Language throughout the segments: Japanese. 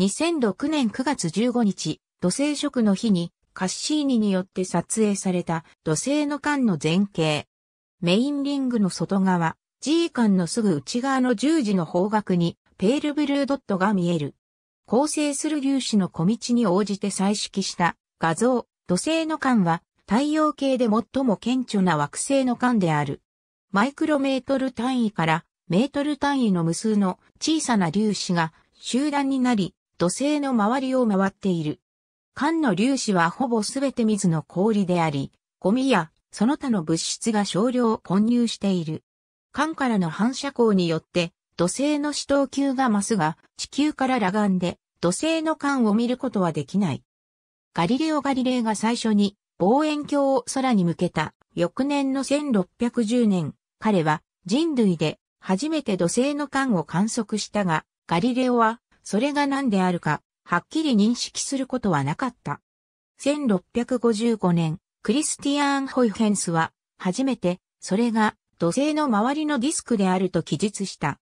2006年9月15日、土星食の日にカッシーニによって撮影された土星の間の前景。メインリングの外側、G 間のすぐ内側の十字の方角にペールブルードットが見える。構成する粒子の小道に応じて彩色した画像、土星の間は太陽系で最も顕著な惑星の間である。マイクロメートル単位からメートル単位の無数の小さな粒子が集団になり、土星の周りを回っている。缶の粒子はほぼすべて水の氷であり、ゴミやその他の物質が少量混入している。缶からの反射光によって土星の死闘球が増すが、地球から裸眼で土星の缶を見ることはできない。ガリレオ・ガリレイが最初に望遠鏡を空に向けた翌年の1610年、彼は人類で初めて土星の缶を観測したが、ガリレオはそれが何であるか、はっきり認識することはなかった。1655年、クリスティアーン・ホイヘンスは、初めて、それが土星の周りのディスクであると記述した。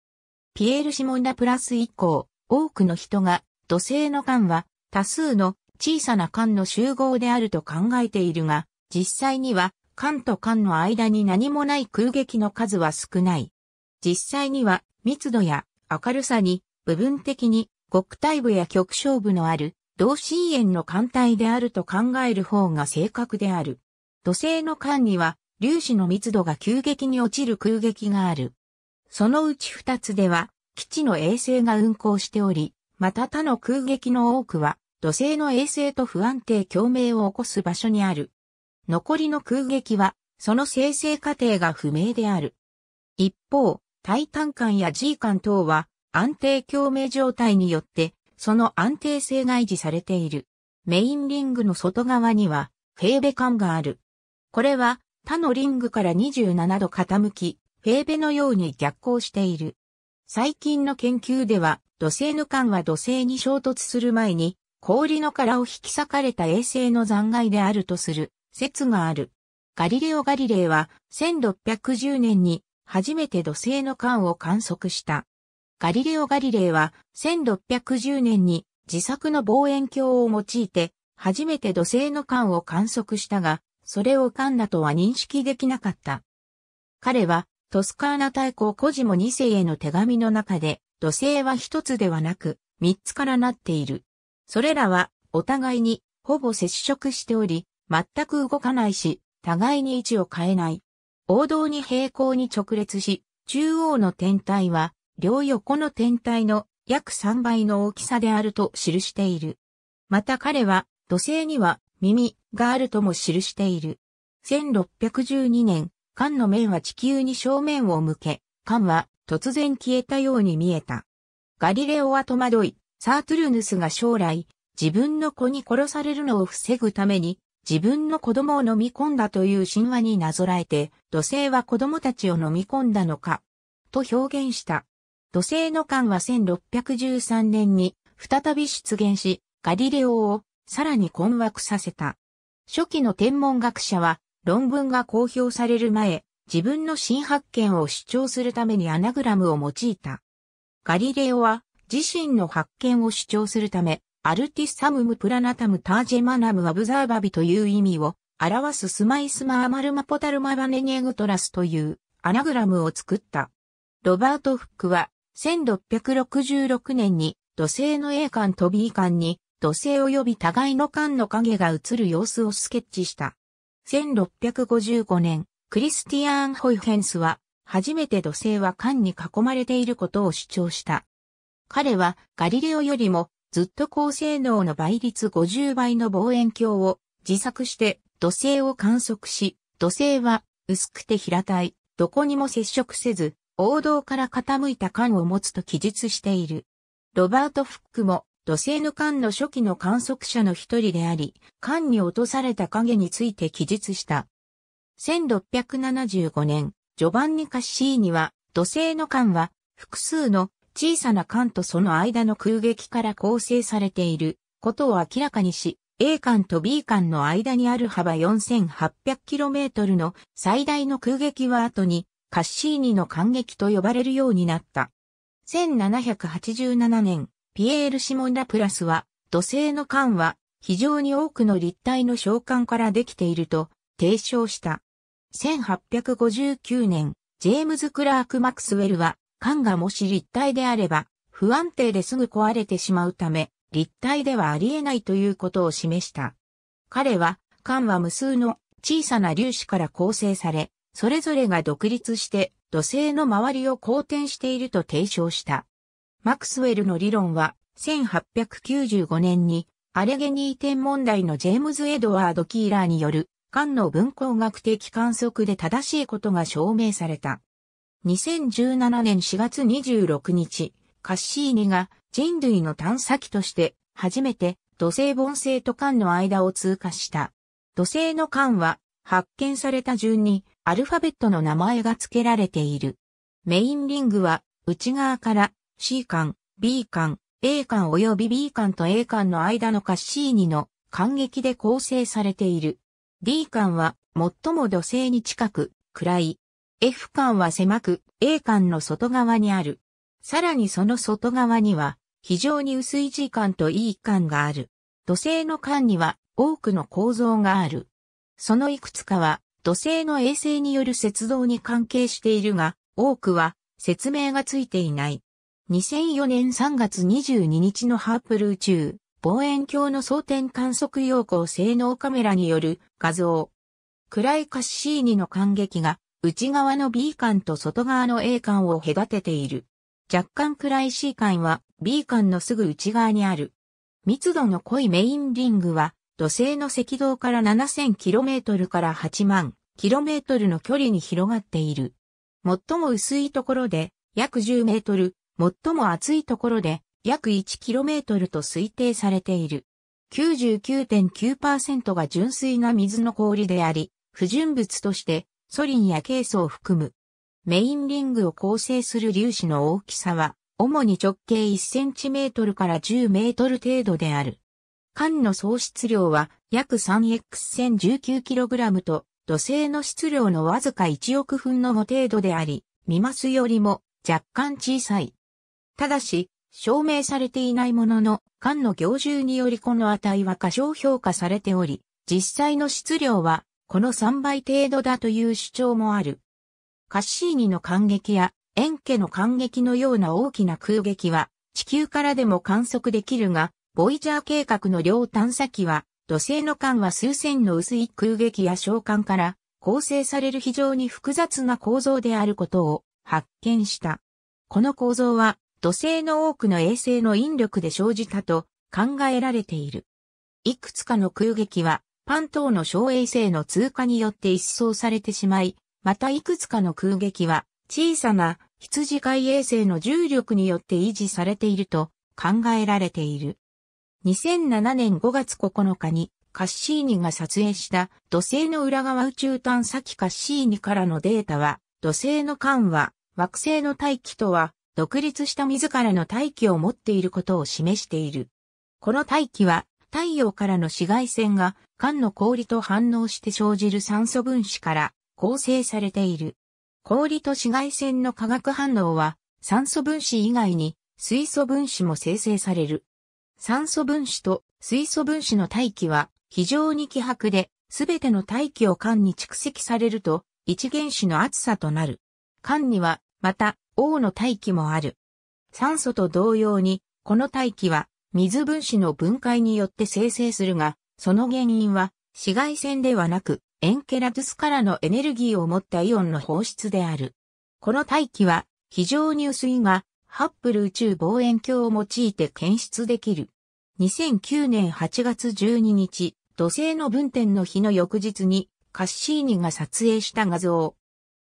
ピエール・シモン・ラ・プラス以降、多くの人が土星の間は多数の小さな間の集合であると考えているが、実際には間と間の間に何もない空撃の数は少ない。実際には密度や明るさに部分的に国体部や極小部のある、同心円の艦隊であると考える方が正確である。土星の艦には、粒子の密度が急激に落ちる空撃がある。そのうち二つでは、基地の衛星が運行しており、また他の空撃の多くは、土星の衛星と不安定共鳴を起こす場所にある。残りの空撃は、その生成過程が不明である。一方、タイタン間や G 間等は、安定共鳴状態によって、その安定性が維持されている。メインリングの外側には、フェーベ感がある。これは、他のリングから27度傾き、フェーベのように逆行している。最近の研究では、土星の感は土星に衝突する前に、氷の殻を引き裂かれた衛星の残骸であるとする説がある。ガリレオ・ガリレイは1610年に初めて土星の感を観測した。ガリレオ・ガリレイは1610年に自作の望遠鏡を用いて初めて土星の間を観測したが、それをんだとは認識できなかった。彼はトスカーナ大公コジモ2世への手紙の中で土星は一つではなく三つからなっている。それらはお互いにほぼ接触しており、全く動かないし、互いに位置を変えない。王道に平行に直列し、中央の天体は両横の天体の約3倍の大きさであると記している。また彼は土星には耳があるとも記している。1612年、缶の面は地球に正面を向け、缶は突然消えたように見えた。ガリレオは戸惑い、サートゥルヌスが将来、自分の子に殺されるのを防ぐために、自分の子供を飲み込んだという神話になぞらえて、土星は子供たちを飲み込んだのか、と表現した。土星の間は1613年に再び出現し、ガリレオをさらに困惑させた。初期の天文学者は論文が公表される前、自分の新発見を主張するためにアナグラムを用いた。ガリレオは自身の発見を主張するため、アルティサムムプラナタムタージェマナムアブザーバビという意味を表すスマイスマーマルマポタルマバネニエグトラスというアナグラムを作った。ロバート・フックは1666年に土星の A 館と B 館に土星及び互いの館の影が映る様子をスケッチした。1655年、クリスティアーン・ホイフェンスは初めて土星は館に囲まれていることを主張した。彼はガリレオよりもずっと高性能の倍率50倍の望遠鏡を自作して土星を観測し、土星は薄くて平たい、どこにも接触せず、王道から傾いた感を持つと記述している。ロバート・フックも土星の間の初期の観測者の一人であり、間に落とされた影について記述した。1675年、ジョバンニ・カッシーニは、土星の艦は複数の小さな艦とその間の空撃から構成されていることを明らかにし、A 間と B 間の間にある幅 4800km の最大の空撃は後にカッシーニの感激と呼ばれるようになった。1787年、ピエール・シモン・ラプラスは、土星の管は非常に多くの立体の召喚からできていると提唱した。1859年、ジェームズ・クラーク・マクスウェルは、管がもし立体であれば、不安定ですぐ壊れてしまうため、立体ではありえないということを示した。彼は、管は無数の小さな粒子から構成され、それぞれが独立して土星の周りを公転していると提唱した。マクスウェルの理論は、1895年にアレゲニー天文台のジェームズ・エドワード・キーラーによる、間の文光学的観測で正しいことが証明された。2017年4月26日、カッシーニが人類の探査機として初めて土星盆星と間の間を通過した。土星の間は発見された順にアルファベットの名前が付けられている。メインリングは、内側から C 間、B 間、A 間及び B 間と A 間の間のカッシーニの間隙で構成されている。D 間は最も土星に近く、暗い。F 間は狭く、A 間の外側にある。さらにその外側には、非常に薄い G 間と E 間がある。土星の間には多くの構造がある。そのいくつかは土星の衛星による雪道に関係しているが、多くは説明がついていない。2004年3月22日のハープル宇宙望遠鏡の装填観測用光性能カメラによる画像。暗いカッシーニの感激が内側の B 間と外側の A 間を隔てている。若干暗い C 間は B 間のすぐ内側にある。密度の濃いメインリングは土星の赤道から 7000km から8万 km の距離に広がっている。最も薄いところで約10メートル、最も厚いところで約 1km と推定されている。99.9%が純粋な水の氷であり、不純物としてソリンやケイ素を含む。メインリングを構成する粒子の大きさは、主に直径 1cm から 10m 程度である。缶の総質量は約 3X1019kg と土星の質量のわずか1億分の5程度であり、ミマスよりも若干小さい。ただし、証明されていないものの、缶の行獣によりこの値は過小評価されており、実際の質量はこの3倍程度だという主張もある。カッシーニの感激や、エンケの感激のような大きな空撃は、地球からでも観測できるが、ボイジャー計画の両探査機は、土星の間は数千の薄い空撃や小管から構成される非常に複雑な構造であることを発見した。この構造は土星の多くの衛星の引力で生じたと考えられている。いくつかの空撃はパン島の小衛星の通過によって一掃されてしまい、またいくつかの空撃は小さな羊飼い衛星の重力によって維持されていると考えられている。2007年5月9日にカッシーニが撮影した土星の裏側宇宙探査機カッシーニからのデータは土星の間は惑星の大気とは独立した自らの大気を持っていることを示している。この大気は太陽からの紫外線が間の氷と反応して生じる酸素分子から構成されている。氷と紫外線の化学反応は酸素分子以外に水素分子も生成される。酸素分子と水素分子の大気は非常に希薄で、すべての大気を間に蓄積されると、一原子の厚さとなる。間には、また、王の大気もある。酸素と同様に、この大気は、水分子の分解によって生成するが、その原因は、紫外線ではなく、エンケラドゥスからのエネルギーを持ったイオンの放出である。この大気は、非常に薄いが、ハッブル宇宙望遠鏡を用いて検出できる。2009年8月12日、土星の分点の日の翌日にカッシーニが撮影した画像。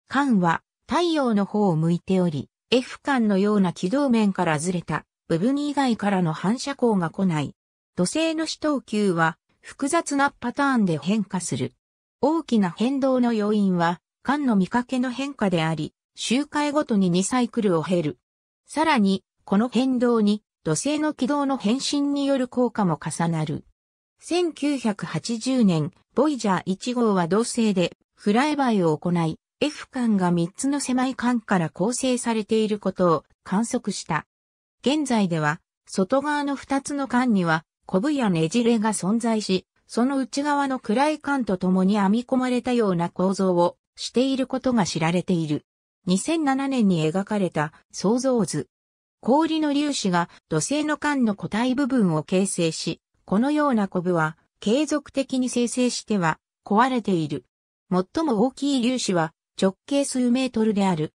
間は太陽の方を向いており、F 間のような軌道面からずれた部分以外からの反射光が来ない。土星の死等級は複雑なパターンで変化する。大きな変動の要因は間の見かけの変化であり、周回ごとに2サイクルを経る。さらに、この変動に、土星の軌道の変身による効果も重なる。1980年、ボイジャー1号は同性でフライバイを行い、F 間が3つの狭い間から構成されていることを観測した。現在では、外側の2つの間には、コブやねじれが存在し、その内側の暗い間と共に編み込まれたような構造をしていることが知られている。2007年に描かれた創造図。氷の粒子が土星の間の固体部分を形成し、このようなコブは継続的に生成しては壊れている。最も大きい粒子は直径数メートルである。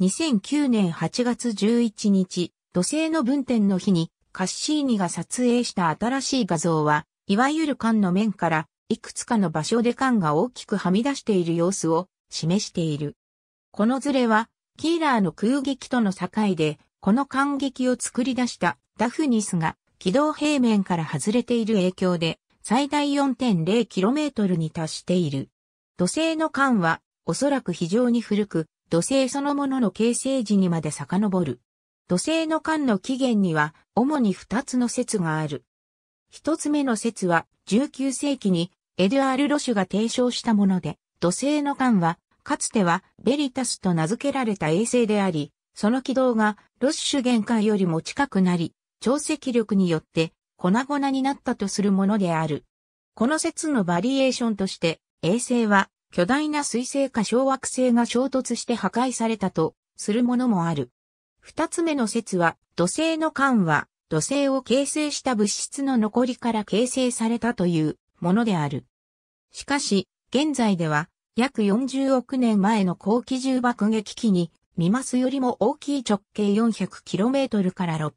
2009年8月11日、土星の分点の日にカッシーニが撮影した新しい画像は、いわゆる缶の面からいくつかの場所で缶が大きくはみ出している様子を示している。このズレは、キーラーの空撃との境で、この間撃を作り出したダフニスが軌道平面から外れている影響で最大 4.0km に達している。土星の間はおそらく非常に古く土星そのものの形成時にまで遡る。土星の間の起源には主に2つの説がある。一つ目の説は19世紀にエドゥアール・ロシュが提唱したもので、土星の間はかつてはベリタスと名付けられた衛星であり、その軌道がロッシュ限界よりも近くなり、潮汐力によって粉々になったとするものである。この説のバリエーションとして、衛星は巨大な水星か小惑星が衝突して破壊されたとするものもある。二つ目の説は、土星の間は、土星を形成した物質の残りから形成されたというものである。しかし、現在では約40億年前の高機重爆撃機に、ミマスよりも大きい直径 400km から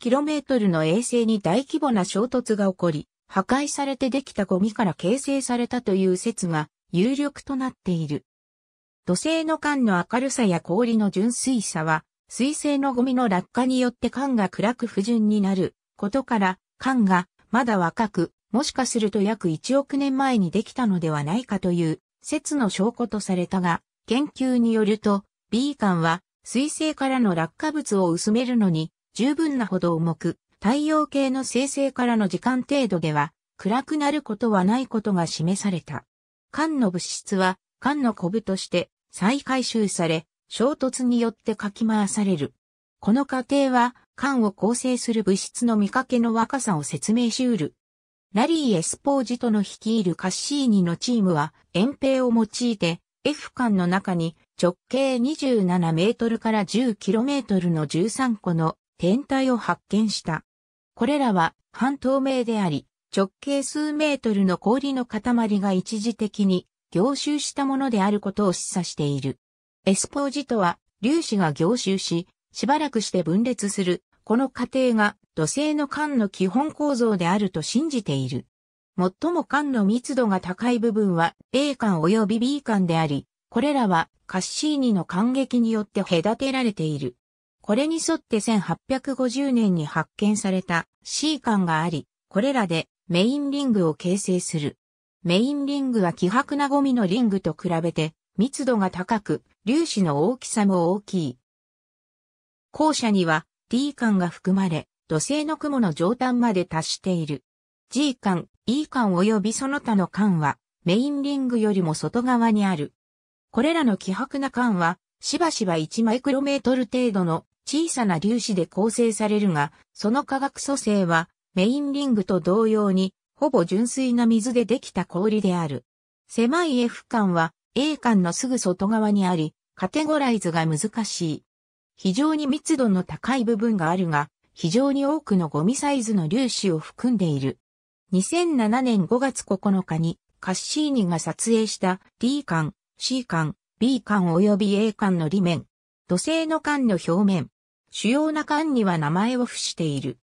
600km の衛星に大規模な衝突が起こり、破壊されてできたゴミから形成されたという説が有力となっている。土星の缶の明るさや氷の純粋さは、水星のゴミの落下によって缶が暗く不純になることから、缶がまだ若く、もしかすると約1億年前にできたのではないかという説の証拠とされたが、研究によると、ビーカンは水星からの落下物を薄めるのに十分なほど重く、太陽系の生成からの時間程度では暗くなることはないことが示された。缶の物質は缶のコブとして再回収され、衝突によってかき回される。この過程は缶を構成する物質の見かけの若さを説明しうるラリー・エスポージトの率いるカッシーニのチームは、遠平を用いて、F 間の中に直径27メートルから1 0キロメートルの13個の天体を発見した。これらは半透明であり、直径数メートルの氷の塊が一時的に凝集したものであることを示唆している。エスポージトは粒子が凝集し、しばらくして分裂するこの過程が土星の缶の基本構造であると信じている。最も缶の密度が高い部分は A 缶及び B 缶であり、これらはカッシーニの感激によって隔てられている。これに沿って1850年に発見された C 缶があり、これらでメインリングを形成する。メインリングは希薄なゴミのリングと比べて密度が高く、粒子の大きさも大きい。後者には D 管が含まれ、土星の雲の上端まで達している。G 管、E 管及びその他の管は、メインリングよりも外側にある。これらの希薄な管は、しばしば1マイクロメートル程度の小さな粒子で構成されるが、その化学組成は、メインリングと同様に、ほぼ純粋な水でできた氷である。狭い F 間は A 間のすぐ外側にあり、カテゴライズが難しい。非常に密度の高い部分があるが、非常に多くのゴミサイズの粒子を含んでいる。2007年5月9日にカッシーニが撮影した D 間、C 間、B 間及び A 間の裏面、土星の間の表面、主要な間には名前を付している。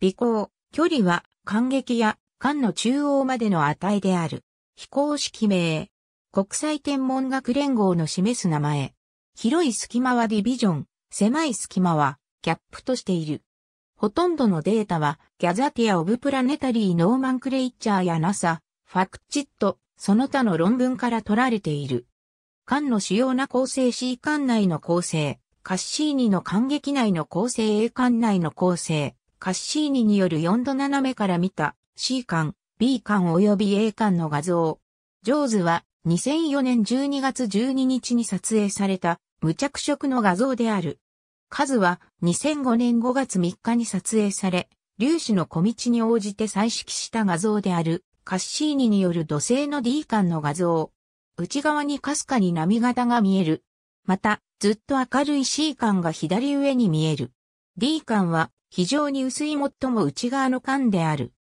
微光、距離は間隙や間の中央までの値である。非公式名、国際天文学連合の示す名前。広い隙間はディビジョン、狭い隙間はキャップとしている。ほとんどのデータは、ギャザティア・オブ・プラネタリー・ノーマンクレイチャーや NASA、ファクチット、その他の論文から取られている。艦の主要な構成 C 艦内の構成、カッシーニの艦撃内の構成 A 艦内の構成、カッシーニによる4度斜めから見た C 艦、B 艦及び A 艦の画像。ジョーズは2004年12月12日に撮影された無着色の画像である。数は2005年5月3日に撮影され、粒子の小道に応じて彩色した画像である、カッシーニによる土星の D 間の画像。内側にかすかに波形が見える。また、ずっと明るい C 間が左上に見える。D 間は非常に薄い最も内側の間である。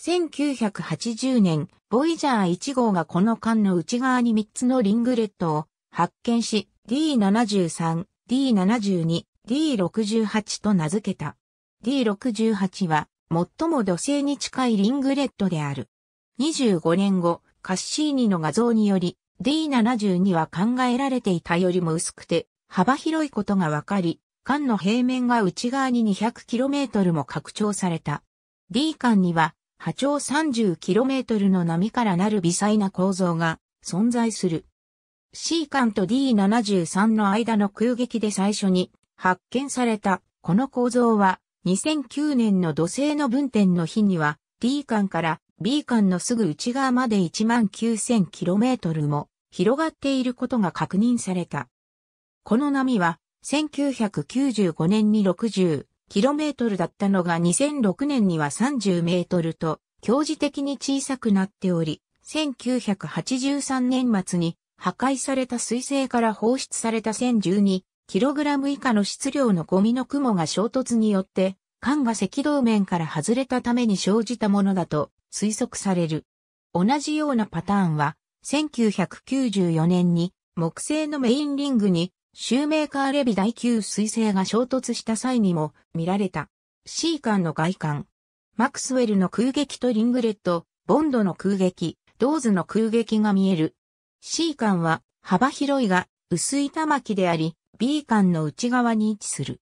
1980年、ボイジャー1号がこの間の内側に3つのリングレットを発見し、D73、D72、D68 と名付けた。D68 は、最も土星に近いリングレッドである。25年後、カッシーニの画像により、D72 は考えられていたよりも薄くて、幅広いことがわかり、間の平面が内側に 200km も拡張された。D 間には、波長 30km の波からなる微細な構造が存在する。C 艦と D73 の間の空撃で最初に発見されたこの構造は2009年の土星の分点の日には D 艦から B 艦のすぐ内側まで 19000km も広がっていることが確認された。この波は1995年に 60km だったのが2006年には 30m と強磁的に小さくなっており、1983年末に破壊された彗星から放出された 1012kg 以下の質量のゴミの雲が衝突によって、管が赤道面から外れたために生じたものだと推測される。同じようなパターンは、1994年に木星のメインリングにシューメーカーレビ第9彗星が衝突した際にも見られた。C 間の外観。マクスウェルの空撃とリングレット、ボンドの空撃、ドーズの空撃が見える C 管は幅広いが薄い玉木であり、B 管の内側に位置する。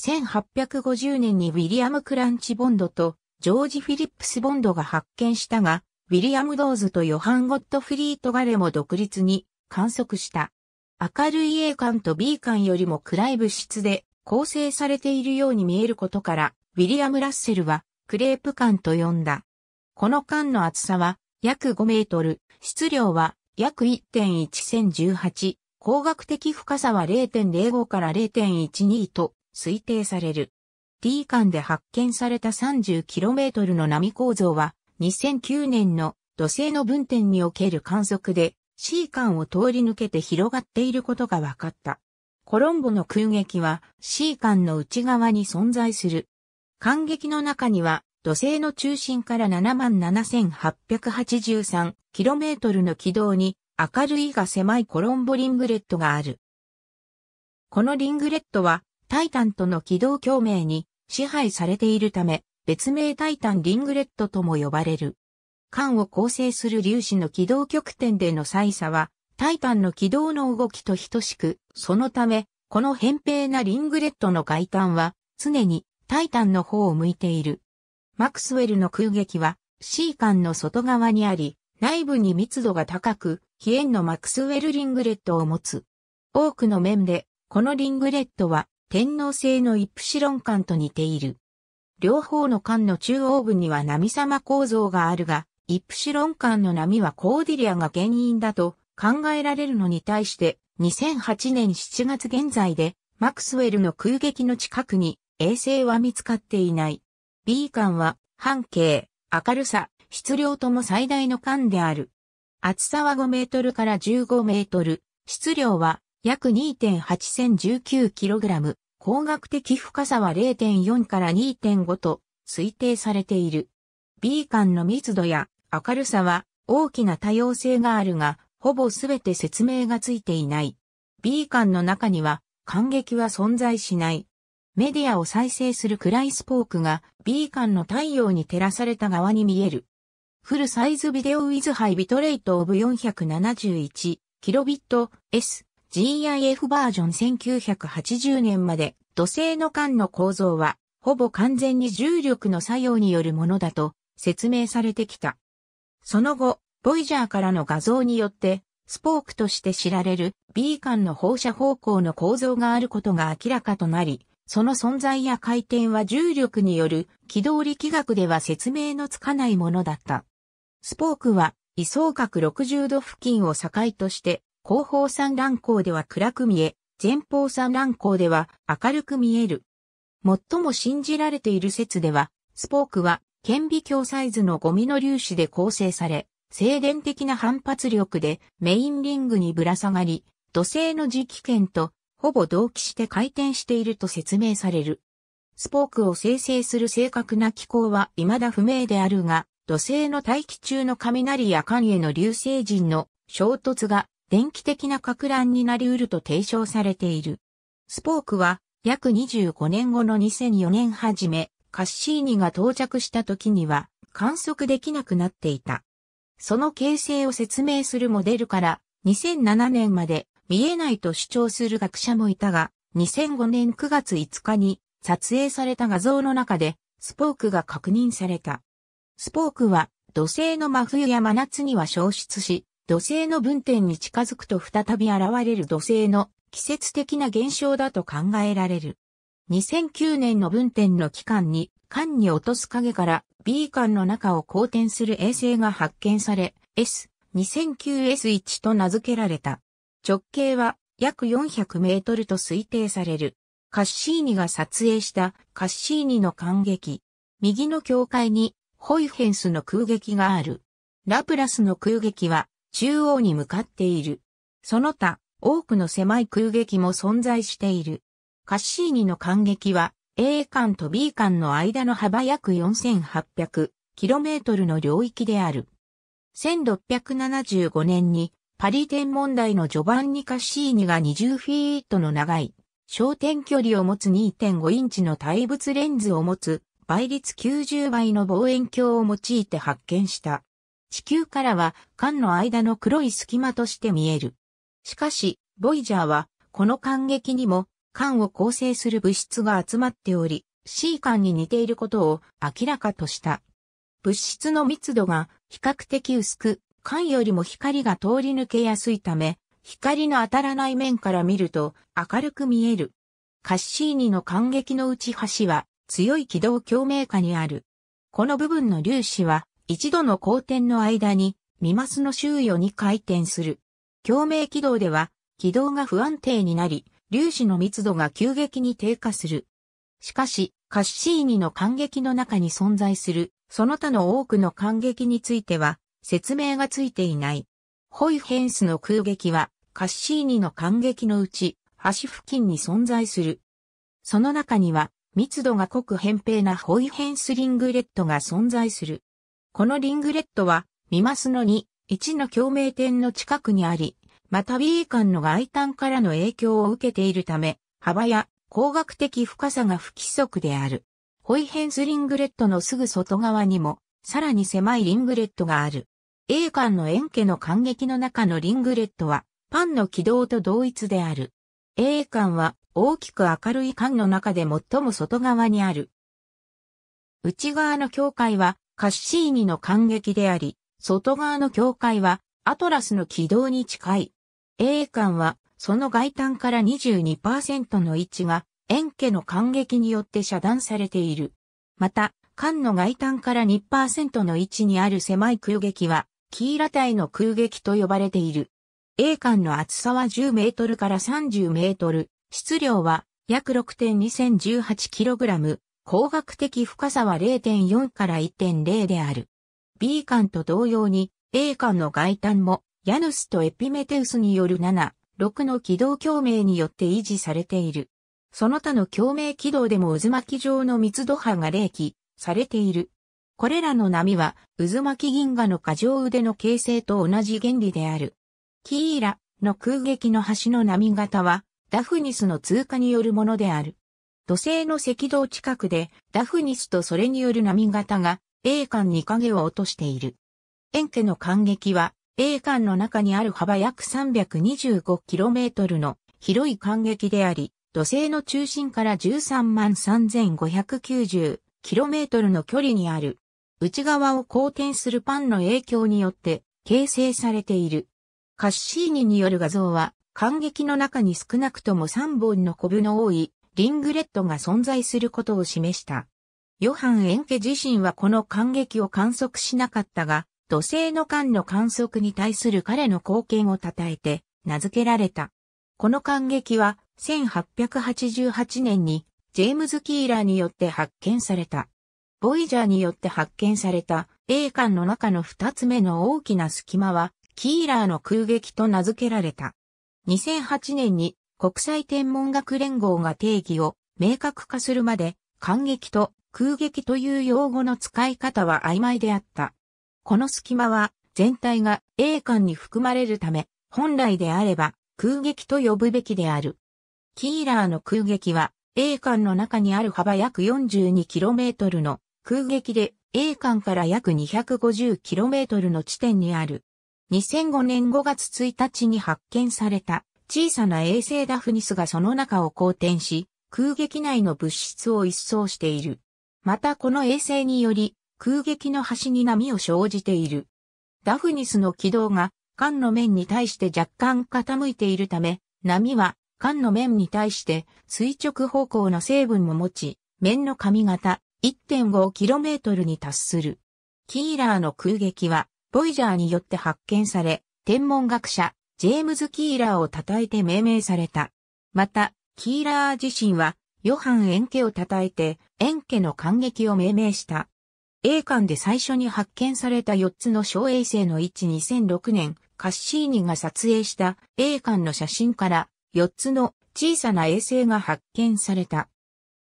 1850年にウィリアム・クランチ・ボンドとジョージ・フィリップス・ボンドが発見したが、ウィリアム・ドーズとヨハン・ゴット・フリート・ガレも独立に観測した。明るい A 管と B 管よりも暗い物質で構成されているように見えることから、ウィリアム・ラッセルはクレープ管と呼んだ。この管の厚さは約5メートル、質量は約1.1018、光学的深さは0.05から0.12と推定される。D 間で発見された 30km の波構造は2009年の土星の分点における観測で C 間を通り抜けて広がっていることが分かった。コロンボの空撃は C 間の内側に存在する。間撃の中には土星の中心から 77,883km の軌道に明るいが狭いコロンボリングレットがある。このリングレットはタイタンとの軌道共鳴に支配されているため、別名タイタンリングレットとも呼ばれる。間を構成する粒子の軌道極点での差異差は、タイタンの軌道の動きと等しく、そのため、この扁平なリングレットの外端は、常にタイタンの方を向いている。マクスウェルの空撃は、シー管の外側にあり、内部に密度が高く、非円のマクスウェルリングレットを持つ。多くの面で、このリングレットは、天皇制のイプシロン管と似ている。両方の管の中央部には波様構造があるが、イプシロン管の波はコーディリアが原因だと考えられるのに対して、2008年7月現在で、マクスウェルの空撃の近くに衛星は見つかっていない。B 管は、半径、明るさ、質量とも最大の管である。厚さは5メートルから15メートル、質量は約2.8019 kg、光学的深さは0.4から2.5と推定されている。B 管の密度や明るさは大きな多様性があるが、ほぼすべて説明がついていない。B 管の中には感激は存在しない。メディアを再生するクライスポークがビーカンの太陽に照らされた側に見える。フルサイズビデオウィズハイビトレートオブ 471kbps GIF バージョン1980年まで土星の間の構造はほぼ完全に重力の作用によるものだと説明されてきた。その後、ボイジャーからの画像によってスポークとして知られるビーカンの放射方向の構造があることが明らかとなり、その存在や回転は重力による軌道力学では説明のつかないものだった。スポークは、位相角60度付近を境として、後方三乱光では暗く見え、前方三乱光では明るく見える。最も信じられている説では、スポークは顕微鏡サイズのゴミの粒子で構成され、静電的な反発力でメインリングにぶら下がり、土星の磁気圏とほぼ同期して回転していると説明される。スポークを生成する正確な機構は未だ不明であるが、土星の大気中の雷や間への流星陣の衝突が電気的な格乱になり得ると提唱されている。スポークは約25年後の2004年初め、カッシーニが到着した時には観測できなくなっていた。その形成を説明するモデルから2007年まで見えないと主張する学者もいたが、2005年9月5日に撮影された画像の中でスポークが確認された。スポークは土星の真冬や真夏には消失し、土星の分点に近づくと再び現れる土星の季節的な現象だと考えられる。2009年の分点の期間に、間に落とす影から B 間の中を公転する衛星が発見され、S、2009S1 と名付けられた。直径は約400メートルと推定される。カッシーニが撮影したカッシーニの感激。右の境界にホイフェンスの空撃がある。ラプラスの空撃は中央に向かっている。その他、多くの狭い空撃も存在している。カッシーニの間激は A 間と B 間の間の幅約4 8 0 0トルの領域である。1675年にパリ天文台のジョバンニ・カシーニが20フィートの長い、焦点距離を持つ2.5インチの対物レンズを持つ倍率90倍の望遠鏡を用いて発見した。地球からは間の間の黒い隙間として見える。しかし、ボイジャーはこの間隙にも間を構成する物質が集まっており、C 間に似ていることを明らかとした。物質の密度が比較的薄く、缶よりも光が通り抜けやすいため、光の当たらない面から見ると明るく見える。カッシーニの感激の内端橋は強い軌道共鳴下にある。この部分の粒子は一度の光転の間にミマスの周囲を2回転する。共鳴軌道では軌道が不安定になり、粒子の密度が急激に低下する。しかし、カッシーニの感激の中に存在する、その他の多くの感激については、説明がついていない。ホイヘンスの空撃はカッシーニの感激のうち端付近に存在する。その中には密度が濃く扁平なホイヘンスリングレットが存在する。このリングレットはミマスの2、1の共鳴点の近くにあり、また B 間の外端からの影響を受けているため、幅や光学的深さが不規則である。ホイヘンスリングレットのすぐ外側にも、さらに狭いリングレットがある。英間の円家の感激の中のリングレットは、パンの軌道と同一である。英間は、大きく明るい間の中で最も外側にある。内側の境界は、カッシーニの感激であり、外側の境界は、アトラスの軌道に近い。英間は、その外端から22%の位置が、円家の感激によって遮断されている。また、間の外端から2%の位置にある狭い空隙は、キーラ隊の空撃と呼ばれている。A 艦の厚さは10メートルから30メートル、質量は約 6.2018kg、光学的深さは0.4から1.0である。B 艦と同様に A 艦の外端もヤヌスとエピメテウスによる7、6の軌道共鳴によって維持されている。その他の共鳴軌道でも渦巻き状の密度波が冷気されている。これらの波は、渦巻き銀河の過剰腕の形成と同じ原理である。キーラの空撃の端の波型は、ダフニスの通過によるものである。土星の赤道近くで、ダフニスとそれによる波型が、A 間に影を落としている。円家の観劇は、A 間の中にある幅約 325km の広い観劇であり、土星の中心から 133,590km の距離にある内側を公転するパンの影響によって形成されている。カッシーニによる画像は、感激の中に少なくとも3本のコブの多いリングレットが存在することを示した。ヨハン・エンケ自身はこの感激を観測しなかったが、土星の間の観測に対する彼の貢献を称えて名付けられた。この感激は1888年にジェームズ・キーラーによって発見された。ボイジャーによって発見された A 艦の中の二つ目の大きな隙間は、キーラーの空撃と名付けられた。2008年に国際天文学連合が定義を明確化するまで、感激と空撃という用語の使い方は曖昧であった。この隙間は全体が A 艦に含まれるため、本来であれば空撃と呼ぶべきである。キーラーの空撃は A 艦の中にある幅約 42km の空撃で A 艦から約 250km の地点にある。2005年5月1日に発見された小さな衛星ダフニスがその中を公転し、空撃内の物質を一掃している。またこの衛星により空撃の端に波を生じている。ダフニスの軌道が艦の面に対して若干傾いているため、波は艦の面に対して垂直方向の成分も持ち、面の髪型、1.5km に達する。キーラーの空撃は、ボイジャーによって発見され、天文学者、ジェームズ・キーラーを称えて命名された。また、キーラー自身は、ヨハン・エンケを称えて、エンケの感激を命名した。A 館で最初に発見された4つの小衛星の位置2006年、カッシーニが撮影した A 館の写真から4つの小さな衛星が発見された。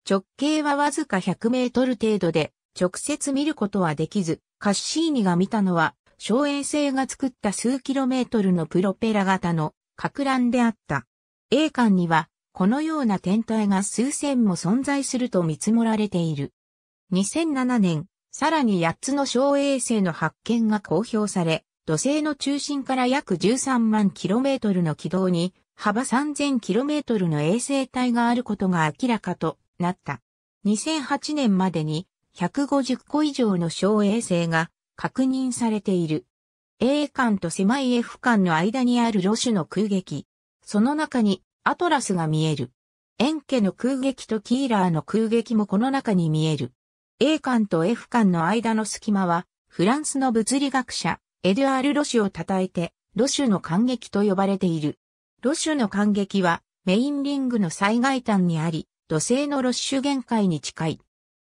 直径はわずか100メートル程度で、直接見ることはできず、カッシーニが見たのは、小衛星が作った数キロメートルのプロペラ型の、格乱であった。A 館には、このような天体が数千も存在すると見積もられている。2007年、さらに8つの小衛星の発見が公表され、土星の中心から約13万キロメートルの軌道に、幅3000トルの衛星帯があることが明らかとなった。2008年までに150個以上の小衛星が確認されている。A 艦と狭い F 艦の間にあるロシュの空撃。その中にアトラスが見える。エンケの空撃とキーラーの空撃もこの中に見える。A 艦と F 艦の間の隙間は、フランスの物理学者、エドアール・ロシュを称えて、ロシュの感激と呼ばれている。ロシュの感激は、メインリングの最外端にあり、土星のロッシュ限界に近い。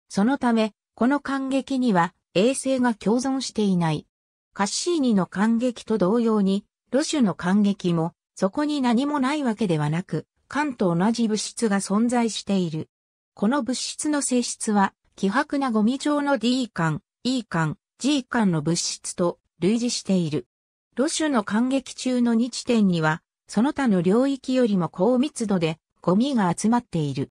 そのため、この感激には衛星が共存していない。カッシーニの感激と同様に、ロシュの感激も、そこに何もないわけではなく、缶と同じ物質が存在している。この物質の性質は、希薄なゴミ状の D 缶、E 缶、G 缶の物質と類似している。ロシュの感激中の2地点には、その他の領域よりも高密度でゴミが集まっている。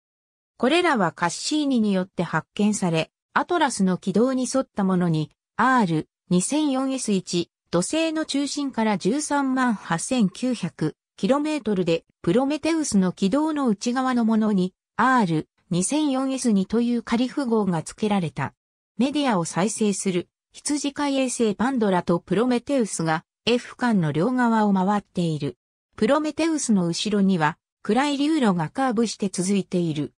これらはカッシーニによって発見され、アトラスの軌道に沿ったものに、R、2004S1、土星の中心から 138,900km で、プロメテウスの軌道の内側のものに、R、2004S2 という仮符号が付けられた。メディアを再生する、羊飼衛星パンドラとプロメテウスが、F 間の両側を回っている。プロメテウスの後ろには、暗い流路がカーブして続いている。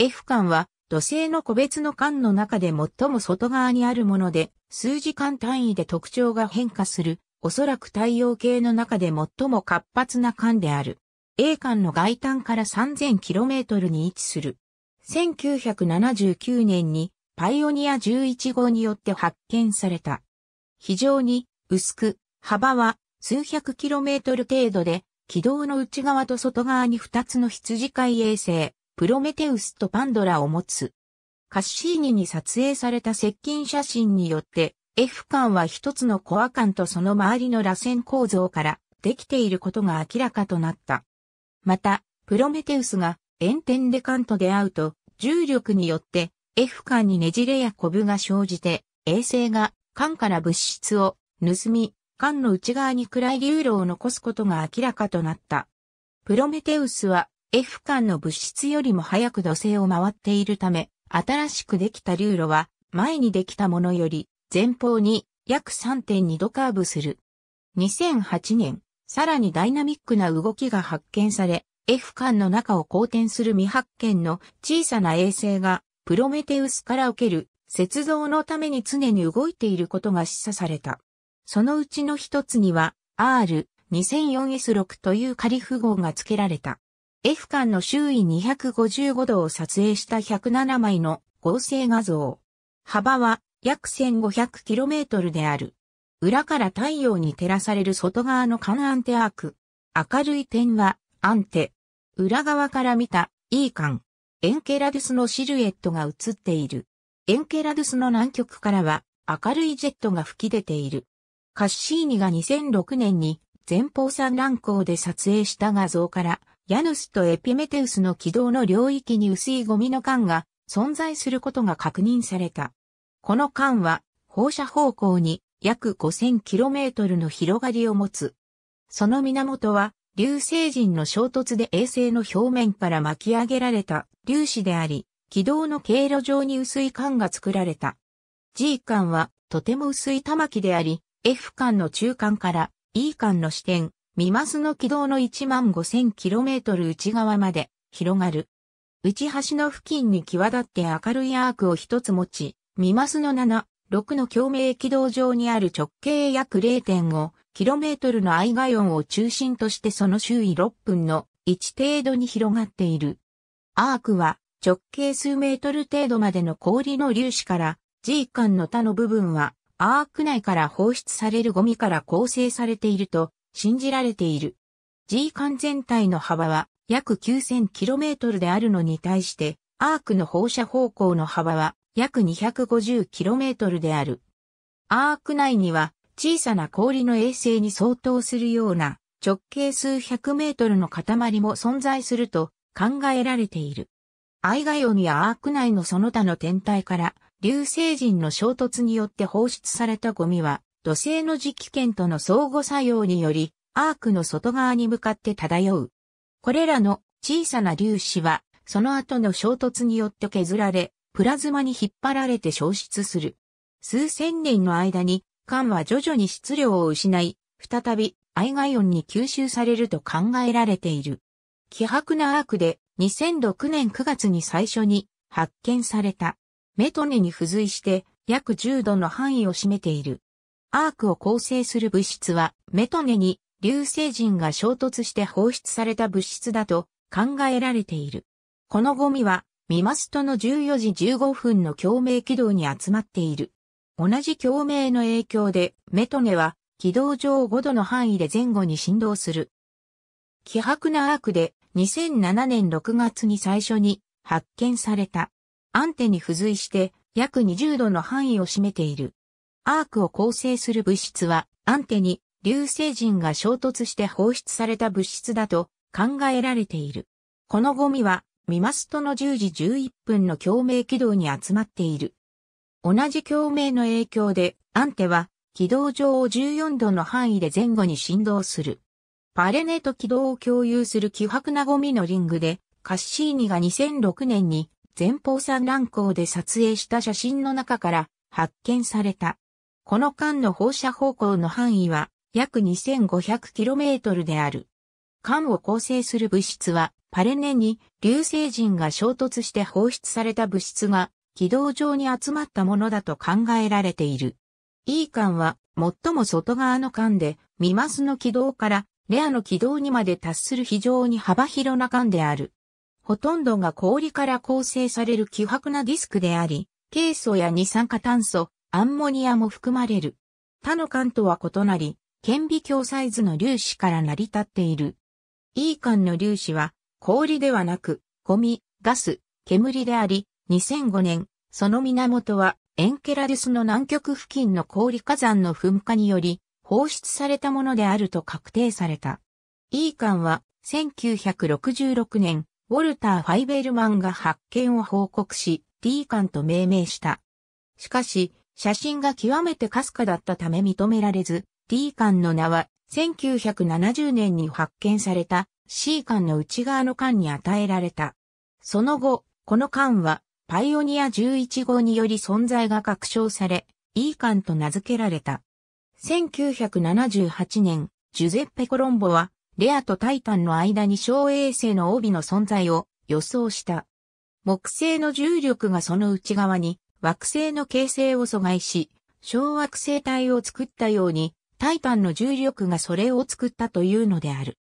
F 間は土星の個別の間の中で最も外側にあるもので、数時間単位で特徴が変化する、おそらく太陽系の中で最も活発な間である。A 間の外端から 3000km に位置する。1979年にパイオニア11号によって発見された。非常に薄く、幅は数百 km 程度で、軌道の内側と外側に2つの羊飼い衛星、プロメテウスとパンドラを持つ。カッシーニに撮影された接近写真によって、F 艦は一つのコア艦とその周りの螺旋構造からできていることが明らかとなった。また、プロメテウスが炎天で艦と出会うと、重力によって F 艦にねじれやコブが生じて、衛星が艦から物質を盗み、艦の内側に暗い流路を残すことが明らかとなった。プロメテウスは F 間の物質よりも早く土星を回っているため、新しくできた流路は、前にできたものより、前方に約3.2度カーブする。2008年、さらにダイナミックな動きが発見され、F 間の中を公転する未発見の小さな衛星が、プロメテウスから受ける、雪像のために常に動いていることが示唆された。そのうちの一つには、R2004S6 という仮符号が付けられた。F 間の周囲255度を撮影した107枚の合成画像。幅は約 1500km である。裏から太陽に照らされる外側の環アンテアーク。明るい点はアンテ。裏側から見た E 間。エンケラドゥスのシルエットが映っている。エンケラドゥスの南極からは明るいジェットが吹き出ている。カッシーニが2006年に前方産卵光で撮影した画像からヤヌスとエピメテウスの軌道の領域に薄いゴミの管が存在することが確認された。この管は放射方向に約 5000km の広がりを持つ。その源は流星人の衝突で衛星の表面から巻き上げられた粒子であり、軌道の経路上に薄い管が作られた。G 管はとても薄い玉木であり、F 管の中間から E 管の支点ミマスの軌道の1万 5000km 内側まで広がる。内端の付近に際立って明るいアークを一つ持ち、ミマスの7、6の共鳴軌道上にある直径約 0.5km のアイガイオンを中心としてその周囲6分の1程度に広がっている。アークは直径数メートル程度までの氷の粒子から G 間の他の部分はアーク内から放出されるゴミから構成されていると信じられている。G 管全体の幅は約 9000km であるのに対して、アークの放射方向の幅は約 250km である。アーク内には小さな氷の衛星に相当するような直径数百メートルの塊も存在すると考えられている。アイガヨンやアーク内のその他の天体から流星人の衝突によって放出されたゴミは土星の磁気圏との相互作用により、アークの外側に向かって漂う。これらの小さな粒子は、その後の衝突によって削られ、プラズマに引っ張られて消失する。数千年の間に、缶は徐々に質量を失い、再びアイガイオンに吸収されると考えられている。希薄なアークで2006年9月に最初に発見された。メトネに付随して約10度の範囲を占めている。アークを構成する物質は、メトネに流星人が衝突して放出された物質だと考えられている。このゴミは、ミマストの14時15分の共鳴軌道に集まっている。同じ共鳴の影響で、メトネは軌道上5度の範囲で前後に振動する。希薄なアークで2007年6月に最初に発見された。アンテに付随して約20度の範囲を占めている。アークを構成する物質は、アンテに流星人が衝突して放出された物質だと考えられている。このゴミは、ミマストの10時11分の共鳴軌道に集まっている。同じ共鳴の影響で、アンテは軌道上を14度の範囲で前後に振動する。パレネと軌道を共有する希薄なゴミのリングで、カッシーニが2006年に前方産卵光で撮影した写真の中から発見された。この間の放射方向の範囲は約 2500km である。間を構成する物質は、パレネに流星人が衝突して放出された物質が軌道上に集まったものだと考えられている。E 間は最も外側の間で、ミマスの軌道からレアの軌道にまで達する非常に幅広な間である。ほとんどが氷から構成される希薄なディスクであり、ケイ素や二酸化炭素、アンモニアも含まれる。他の管とは異なり、顕微鏡サイズの粒子から成り立っている。E 管の粒子は氷ではなく、ゴミ、ガス、煙であり、2005年、その源はエンケラデュスの南極付近の氷火山の噴火により放出されたものであると確定された。E 管は1966年、ウォルター・ファイベルマンが発見を報告し、D 管と命名した。しかし、写真が極めてかすかだったため認められず、D 館の名は1970年に発見された C 館の内側の館に与えられた。その後、この館はパイオニア11号により存在が確証され、E 館と名付けられた。1978年、ジュゼッペ・コロンボは、レアとタイタンの間に小衛星の帯の存在を予想した。木星の重力がその内側に惑星の形成を阻害し、小惑星体を作ったように、タイタンの重力がそれを作ったというのである。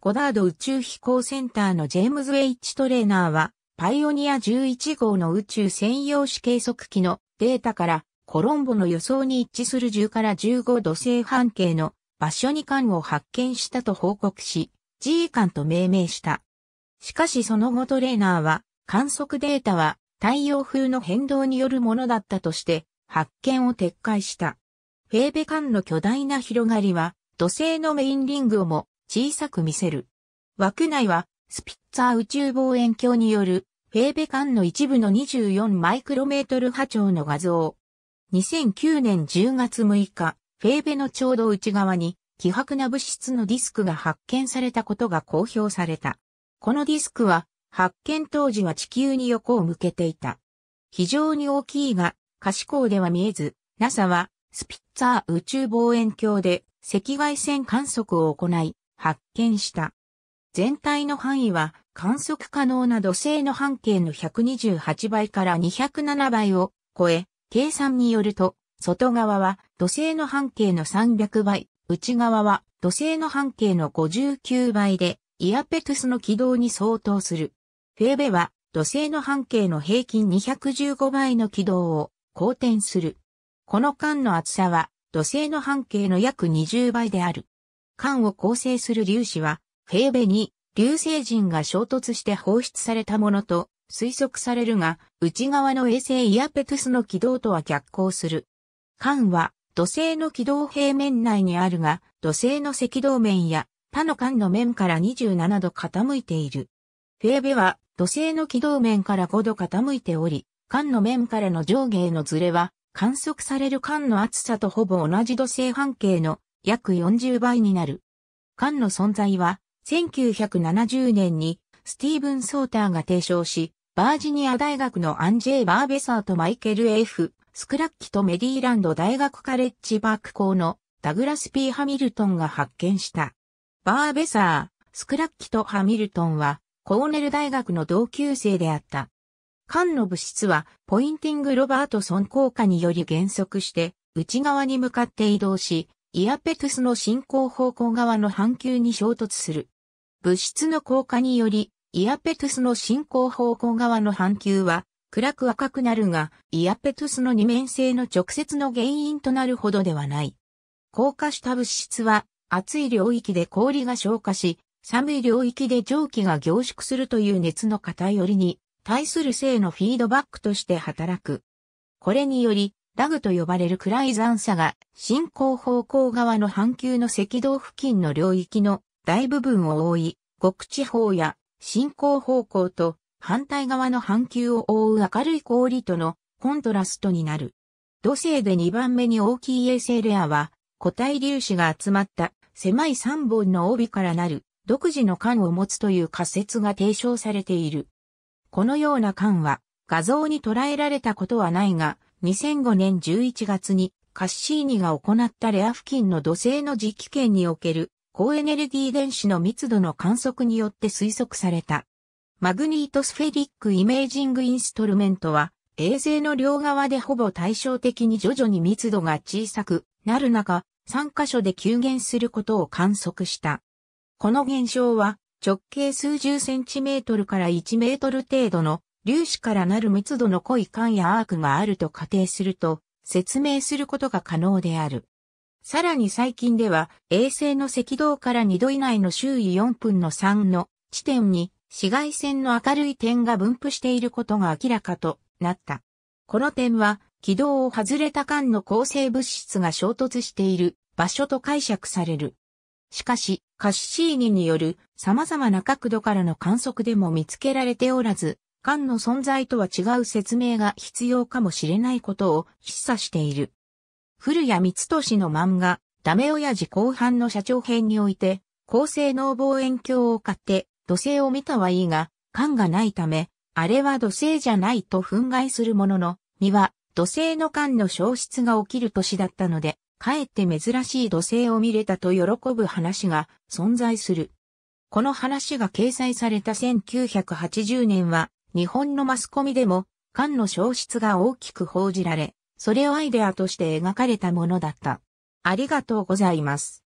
ゴダード宇宙飛行センターのジェームズ・ウェイチトレーナーは、パイオニア11号の宇宙専用紙計測器のデータから、コロンボの予想に一致する10から15度星半径の場所に間を発見したと報告し、G 間と命名した。しかしその後トレーナーは、観測データは太陽風の変動によるものだったとして発見を撤回した。フェーベ間の巨大な広がりは土星のメインリングをも小さく見せる。枠内はスピッツァー宇宙望遠鏡によるフェーベ間の一部の24マイクロメートル波長の画像。2009年10月6日、フェーベのちょうど内側に希薄な物質のディスクが発見されたことが公表された。このディスクは発見当時は地球に横を向けていた。非常に大きいが、可視光では見えず、NASA はスピッツァー宇宙望遠鏡で赤外線観測を行い、発見した。全体の範囲は観測可能な土星の半径の128倍から207倍を超え、計算によると、外側は土星の半径の300倍、内側は土星の半径の59倍で、イアペトゥスの軌道に相当する。フェーベは土星の半径の平均215倍の軌道を公転する。この間の厚さは土星の半径の約20倍である。間を構成する粒子は、フェーベに流星人が衝突して放出されたものと推測されるが、内側の衛星イアペトゥスの軌道とは逆行する。間は土星の軌道平面内にあるが、土星の赤道面や他の間の面から27度傾いている。フェーベは土星の軌道面から5度傾いており、間の面からの上下へのズレは、観測される間の厚さとほぼ同じ土星半径の約40倍になる。間の存在は、1970年にスティーブン・ソーターが提唱し、バージニア大学のアンジェイ・バーベサーとマイケル・ F・ スクラッキとメディーランド大学カレッジバーク校のダグラス・ P・ ハミルトンが発見した。バーベサー、スクラッキとハミルトンはコーネル大学の同級生であった。缶の物質は、ポインティング・ロバートソン効果により減速して、内側に向かって移動し、イアペクスの進行方向側の半球に衝突する。物質の効果により、イアペトゥスの進行方向側の半球は暗く赤くなるが、イアペトゥスの二面性の直接の原因となるほどではない。硬化した物質は熱い領域で氷が消化し、寒い領域で蒸気が凝縮するという熱の偏りに対する性のフィードバックとして働く。これにより、ラグと呼ばれる暗い残差が進行方向側の半球の赤道付近の領域の大部分を覆い、極地方や進行方向と反対側の半球を覆う明るい氷とのコントラストになる。土星で2番目に大きい衛星レアは固体粒子が集まった狭い3本の帯からなる独自の感を持つという仮説が提唱されている。このような感は画像に捉えられたことはないが、2005年11月にカッシーニが行ったレア付近の土星の磁気圏における高エネルギー電子の密度の観測によって推測された。マグニートスフェリックイメージングインストルメントは、衛星の両側でほぼ対照的に徐々に密度が小さくなる中、3箇所で急減することを観測した。この現象は直径数十センチメートルから1メートル程度の粒子からなる密度の濃い管やアークがあると仮定すると説明することが可能である。さらに最近では衛星の赤道から2度以内の周囲4分の3の地点に紫外線の明るい点が分布していることが明らかとなった。この点は軌道を外れた間の構成物質が衝突している場所と解釈される。しかし、カッシーニによる様々な角度からの観測でも見つけられておらず、缶の存在とは違う説明が必要かもしれないことを示唆している。古谷光俊の漫画、ダメ親父後半の社長編において、高性能望遠鏡を買って土星を見たはいいが、缶がないため、あれは土星じゃないと憤慨するものの、身は土星の缶の消失が起きる年だったので、かえって珍しい土星を見れたと喜ぶ話が存在する。この話が掲載された1980年は、日本のマスコミでも、缶の消失が大きく報じられ、それをアイデアとして描かれたものだった。ありがとうございます。